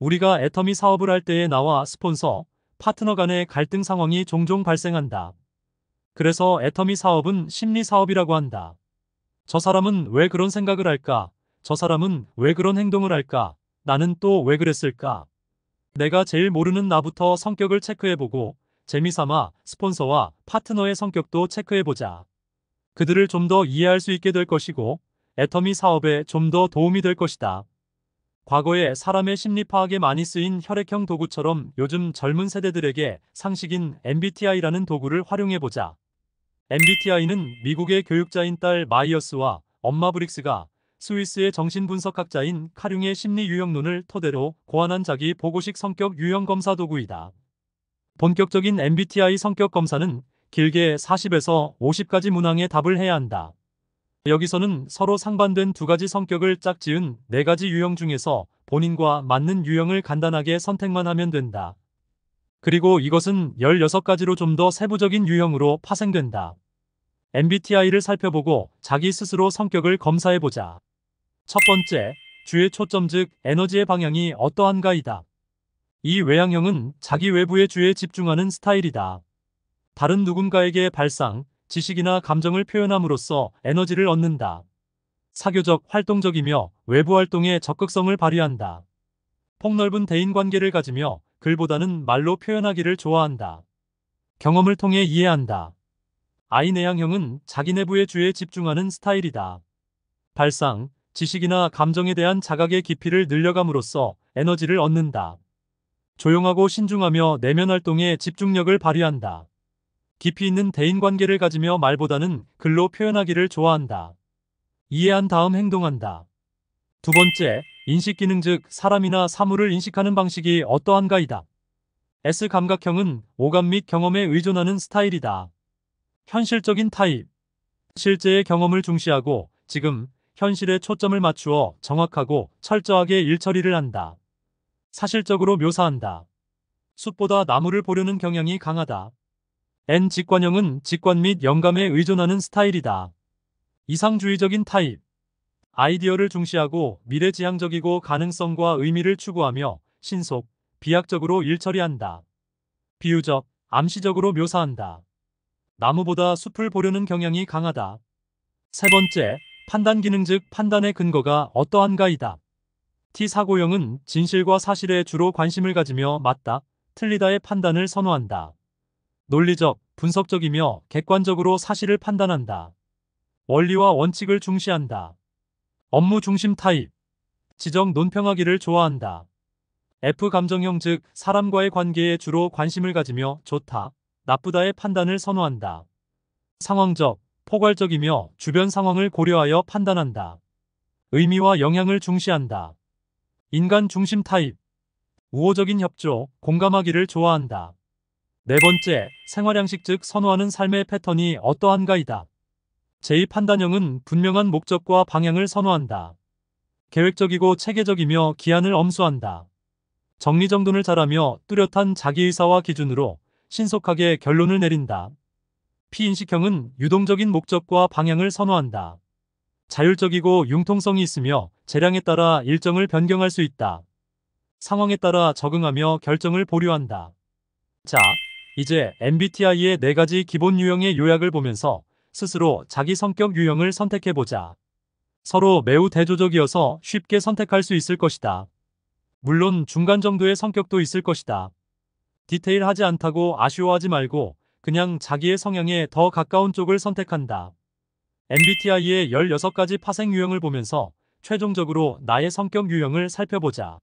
우리가 애터미 사업을 할 때에 나와 스폰서, 파트너 간의 갈등 상황이 종종 발생한다. 그래서 애터미 사업은 심리 사업이라고 한다. 저 사람은 왜 그런 생각을 할까? 저 사람은 왜 그런 행동을 할까? 나는 또 왜 그랬을까? 내가 제일 모르는 나부터 성격을 체크해보고 재미삼아 스폰서와 파트너의 성격도 체크해보자. 그들을 좀 더 이해할 수 있게 될 것이고 애터미 사업에 좀 더 도움이 될 것이다. 과거에 사람의 심리 파악에 많이 쓰인 혈액형 도구처럼 요즘 젊은 세대들에게 상식인 MBTI라는 도구를 활용해보자. MBTI는 미국의 교육자인 딸 마이어스와 엄마 브릭스가 스위스의 정신분석학자인 카뮐의 심리 유형론을 토대로 고안한 자기 보고식 성격 유형 검사 도구이다. 본격적인 MBTI 성격 검사는 길게 40에서 50가지 문항의 답을 해야 한다. 여기서는 서로 상반된 두 가지 성격을 짝지은 네 가지 유형 중에서 본인과 맞는 유형을 간단하게 선택만 하면 된다. 그리고 이것은 16가지로 좀 더 세부적인 유형으로 파생된다. MBTI를 살펴보고 자기 스스로 성격을 검사해보자. 첫 번째, 주의 초점 즉 에너지의 방향이 어떠한가이다. 이 외향형은 자기 외부의 주에 집중하는 스타일이다. 다른 누군가에게 발상, 지식이나 감정을 표현함으로써 에너지를 얻는다. 사교적 활동적이며 외부 활동에 적극성을 발휘한다. 폭넓은 대인관계를 가지며 글보다는 말로 표현하기를 좋아한다. 경험을 통해 이해한다. 아이 내향형은 자기 내부의 주에 집중하는 스타일이다. 발상, 지식이나 감정에 대한 자각의 깊이를 늘려감으로써 에너지를 얻는다. 조용하고 신중하며 내면 활동에 집중력을 발휘한다. 깊이 있는 대인관계를 가지며 말보다는 글로 표현하기를 좋아한다. 이해한 다음 행동한다. 두 번째, 인식기능 즉 사람이나 사물을 인식하는 방식이 어떠한가이다. S 감각형은 오감 및 경험에 의존하는 스타일이다. 현실적인 타입 실제의 경험을 중시하고 지금 현실에 초점을 맞추어 정확하고 철저하게 일처리를 한다. 사실적으로 묘사한다. 숲보다 나무를 보려는 경향이 강하다. N 직관형은 직관 및 영감에 의존하는 스타일이다. 이상주의적인 타입. 아이디어를 중시하고 미래지향적이고 가능성과 의미를 추구하며 신속, 비약적으로 일처리한다. 비유적, 암시적으로 묘사한다. 나무보다 숲을 보려는 경향이 강하다. 세 번째, 판단 기능 즉 판단의 근거가 어떠한가이다. T사고형은 진실과 사실에 주로 관심을 가지며 맞다, 틀리다의 판단을 선호한다. 논리적, 분석적이며 객관적으로 사실을 판단한다. 원리와 원칙을 중시한다. 업무 중심 타입. 지적 논평하기를 좋아한다. F 감정형 즉 사람과의 관계에 주로 관심을 가지며 좋다, 나쁘다의 판단을 선호한다. 상황적, 포괄적이며 주변 상황을 고려하여 판단한다. 의미와 영향을 중시한다. 인간 중심 타입. 우호적인 협조, 공감하기를 좋아한다. 네 번째, 생활양식 즉 선호하는 삶의 패턴이 어떠한가이다. 제2판단형은 분명한 목적과 방향을 선호한다. 계획적이고 체계적이며 기한을 엄수한다. 정리정돈을 잘하며 뚜렷한 자기의사와 기준으로 신속하게 결론을 내린다. 피인식형은 유동적인 목적과 방향을 선호한다. 자율적이고 융통성이 있으며 재량에 따라 일정을 변경할 수 있다. 상황에 따라 적응하며 결정을 보류한다. 자, 이제 MBTI의 네 가지 기본 유형의 요약을 보면서 스스로 자기 성격 유형을 선택해보자. 서로 매우 대조적이어서 쉽게 선택할 수 있을 것이다. 물론 중간 정도의 성격도 있을 것이다. 디테일하지 않다고 아쉬워하지 말고 그냥 자기의 성향에 더 가까운 쪽을 선택한다. MBTI의 16가지 파생 유형을 보면서 최종적으로 나의 성격 유형을 살펴보자.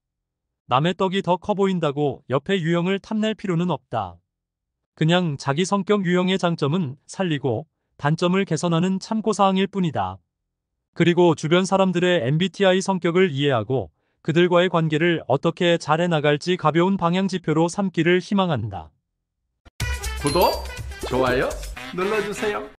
남의 떡이 더 커 보인다고 옆에 유형을 탐낼 필요는 없다. 그냥 자기 성격 유형의 장점은 살리고 단점을 개선하는 참고사항일 뿐이다. 그리고 주변 사람들의 MBTI 성격을 이해하고 그들과의 관계를 어떻게 잘 해나갈지 가벼운 방향지표로 삼기를 희망한다. 구독, 좋아요 눌러주세요.